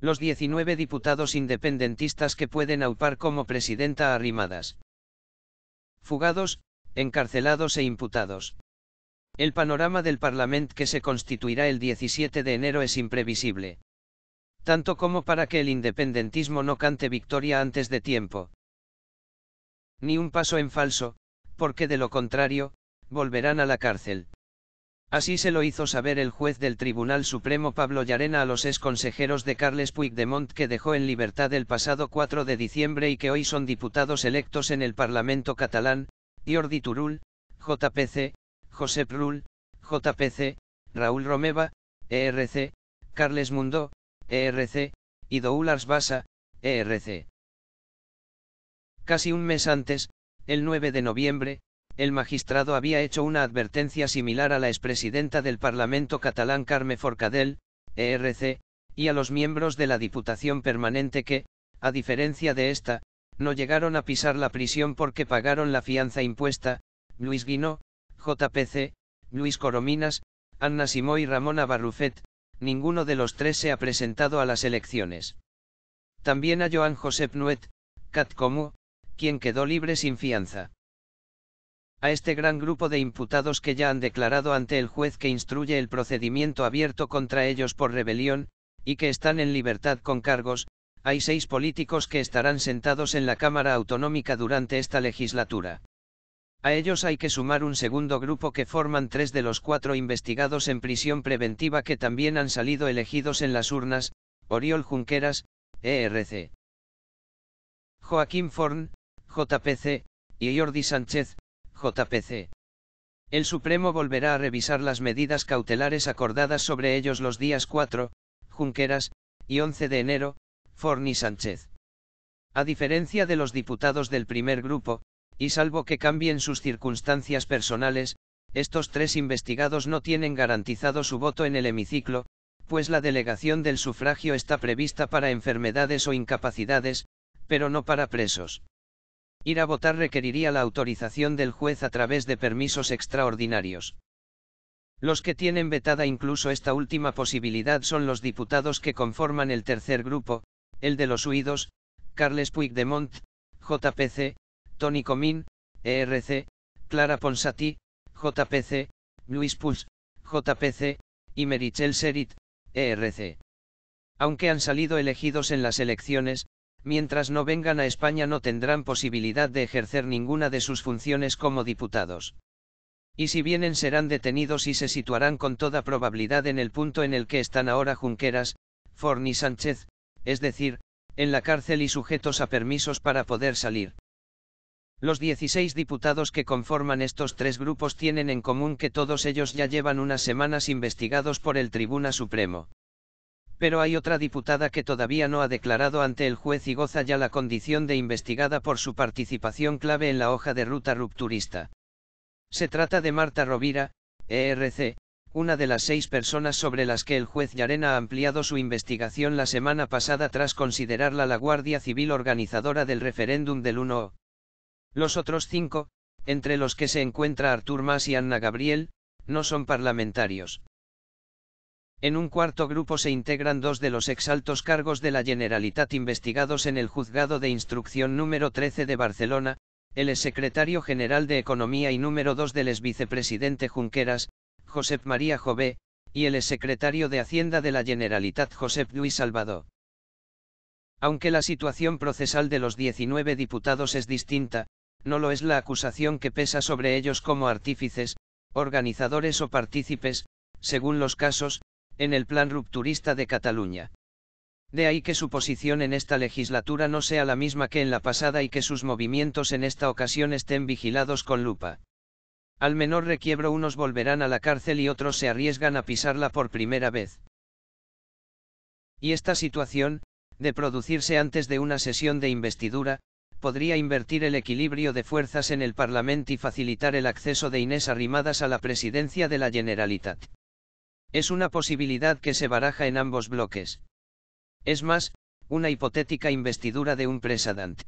los 19 diputados independentistas que pueden aupar como presidenta arrimadas, Fugados, encarcelados e imputados. El panorama del Parlament que se constituirá el 17 de enero es imprevisible. Tanto como para que el independentismo no cante victoria antes de tiempo. Ni un paso en falso, porque de lo contrario, volverán a la cárcel. Así se lo hizo saber el juez del Tribunal Supremo Pablo Llarena a los ex consejeros de Carles Puigdemont que dejó en libertad el pasado 4 de diciembre y que hoy son diputados electos en el Parlamento catalán, Jordi Turul, JPC, Josep Rull, JPC, Raúl Romeva, ERC, Carles Mundó, ERC, y Doulars Bassa, ERC. Casi un mes antes, el 9 de noviembre, el magistrado había hecho una advertencia similar a la expresidenta del Parlamento catalán Carme Forcadell, ERC, y a los miembros de la Diputación Permanente que, a diferencia de esta, no llegaron a pisar la prisión porque pagaron la fianza impuesta, Luis Guinó, JPC, Luis Corominas, Anna Simó y Ramona Barrufet, ninguno de los tres se ha presentado a las elecciones. También a Joan Josep Nuet, Catcomu, quien quedó libre sin fianza a este gran grupo de imputados que ya han declarado ante el juez que instruye el procedimiento abierto contra ellos por rebelión, y que están en libertad con cargos, hay seis políticos que estarán sentados en la Cámara Autonómica durante esta legislatura. A ellos hay que sumar un segundo grupo que forman tres de los cuatro investigados en prisión preventiva que también han salido elegidos en las urnas, Oriol Junqueras, ERC. Joaquín Forn, JPC, y Jordi Sánchez, JPC. El Supremo volverá a revisar las medidas cautelares acordadas sobre ellos los días 4, Junqueras, y 11 de enero, Forni Sánchez. A diferencia de los diputados del primer grupo, y salvo que cambien sus circunstancias personales, estos tres investigados no tienen garantizado su voto en el hemiciclo, pues la delegación del sufragio está prevista para enfermedades o incapacidades, pero no para presos. Ir a votar requeriría la autorización del juez a través de permisos extraordinarios. Los que tienen vetada incluso esta última posibilidad son los diputados que conforman el tercer grupo, el de los huidos, Carles Puigdemont, JPC, Tony Comín, ERC, Clara Ponsati, JPC, Luis Puig, JPC, y Merichel Serit, ERC. Aunque han salido elegidos en las elecciones, mientras no vengan a España no tendrán posibilidad de ejercer ninguna de sus funciones como diputados. Y si vienen serán detenidos y se situarán con toda probabilidad en el punto en el que están ahora Junqueras, Forni Sánchez, es decir, en la cárcel y sujetos a permisos para poder salir. Los 16 diputados que conforman estos tres grupos tienen en común que todos ellos ya llevan unas semanas investigados por el Tribuna Supremo. Pero hay otra diputada que todavía no ha declarado ante el juez y goza ya la condición de investigada por su participación clave en la hoja de ruta rupturista. Se trata de Marta Rovira, ERC, una de las seis personas sobre las que el juez Yarena ha ampliado su investigación la semana pasada tras considerarla la Guardia Civil organizadora del referéndum del 1 Los otros cinco, entre los que se encuentra Artur Mas y Anna Gabriel, no son parlamentarios. En un cuarto grupo se integran dos de los exaltos cargos de la Generalitat investigados en el Juzgado de Instrucción número 13 de Barcelona, el exsecretario general de Economía y número 2 del exvicepresidente Junqueras, Josep María Jové, y el exsecretario de Hacienda de la Generalitat Josep Luis Salvador. Aunque la situación procesal de los 19 diputados es distinta, no lo es la acusación que pesa sobre ellos como artífices, organizadores o partícipes, según los casos, en el plan rupturista de Cataluña. De ahí que su posición en esta legislatura no sea la misma que en la pasada y que sus movimientos en esta ocasión estén vigilados con lupa. Al menor requiebro unos volverán a la cárcel y otros se arriesgan a pisarla por primera vez. Y esta situación, de producirse antes de una sesión de investidura, podría invertir el equilibrio de fuerzas en el Parlamento y facilitar el acceso de Inés Arrimadas a la presidencia de la Generalitat. Es una posibilidad que se baraja en ambos bloques. Es más, una hipotética investidura de un presadante.